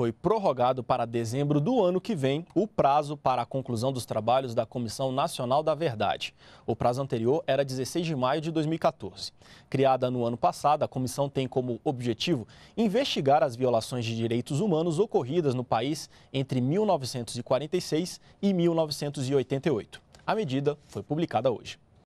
foi prorrogado para dezembro do ano que vem o prazo para a conclusão dos trabalhos da Comissão Nacional da Verdade. O prazo anterior era 16 de maio de 2014. Criada no ano passado, a comissão tem como objetivo investigar as violações de direitos humanos ocorridas no país entre 1946 e 1988. A medida foi publicada hoje.